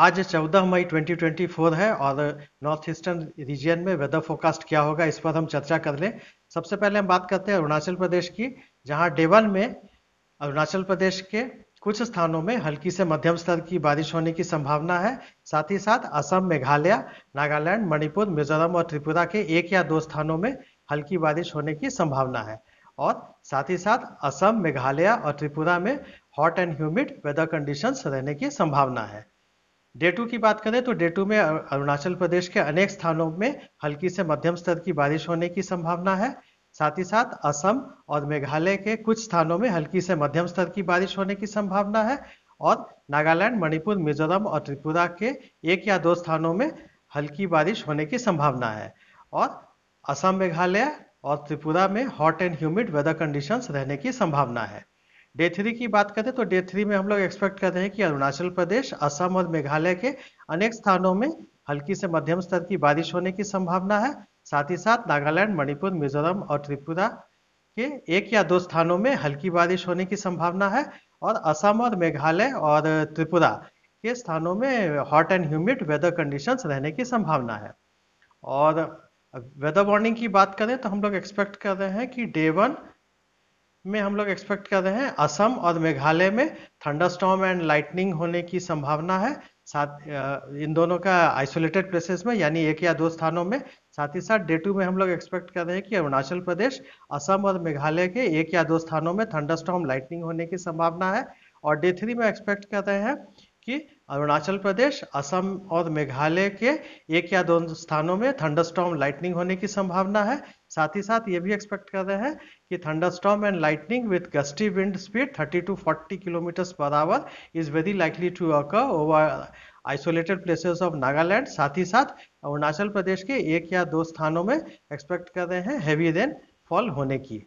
आज 14 मई 2024 है और नॉर्थ ईस्टर्न रीजन में वेदर फोकास्ट क्या होगा इस पर हम चर्चा कर लें सबसे पहले हम बात करते हैं अरुणाचल प्रदेश की जहां डेवन में अरुणाचल प्रदेश के कुछ स्थानों में हल्की से मध्यम स्तर की बारिश होने की संभावना है साथ ही साथ असम मेघालय नागालैंड मणिपुर मिजोरम और त्रिपुरा के एक या दो स्थानों में हल्की बारिश होने की संभावना है और साथ ही साथ असम मेघालय और त्रिपुरा में hot and humid weather conditions रहने की संभावना है डे टू की बात करें तो डे टू में अरुणाचल प्रदेश के अनेक स्थानों में हल्की से मध्यम स्तर की बारिश होने की संभावना है साथ ही साथ असम और मेघालय के कुछ स्थानों में हल्की से मध्यम स्तर की बारिश होने की संभावना है और नागालैंड मणिपुर मिजोरम और त्रिपुरा के एक या दो स्थानों में हल्की बारिश होने की संभावना है और असम मेघालय और त्रिपुरा में hot and humid weather conditions रहने की संभावना है डे थ्री की बात करें तो डे थ्री में हम लोग एक्सपेक्ट कर रहे हैं कि अरुणाचल प्रदेश असम और मेघालय के अनेक स्थानों में हल्की से मध्यम स्तर की बारिश होने की संभावना है साथ ही साथ नागालैंड मणिपुर मिजोरम और त्रिपुरा के एक या दो स्थानों में हल्की बारिश होने की संभावना है और असम और मेघालय और त्रिपुरा के स्थानों में hot and humid weather conditions रहने की संभावना है और वेदर वार्निंग की बात करें तो हम लोग एक्सपेक्ट कर रहे हैं कि डे वन में हम लोग एक्सपेक्ट कर रहे हैं असम और मेघालय में थंडरस्टॉर्म एंड लाइटनिंग होने की संभावना है साथ इन दोनों का आइसोलेटेड प्लेसेस में यानी एक या दो स्थानों में साथ ही साथ डे टू में हम लोग एक्सपेक्ट कर रहे हैं कि अरुणाचल प्रदेश असम और मेघालय के एक या दो स्थानों में थंडरस्टॉर्म लाइटनिंग होने की संभावना है और डे थ्री में एक्सपेक्ट कर रहे हैं कि अरुणाचल प्रदेश असम और मेघालय के एक या दो स्थानों में थंडरस्टॉर्म लाइटनिंग होने की संभावना है साथ ही साथ ये भी एक्सपेक्ट कर रहे हैं कि thunderstorm and lightning with gusty wind speed 30 to 40 kilometre per hour is very likely to occur over isolated places of Nagaland साथ ही साथ अरुणाचल प्रदेश के एक या दो स्थानों में एक्सपेक्ट कर रहे हैं हैवी रेन फॉल होने की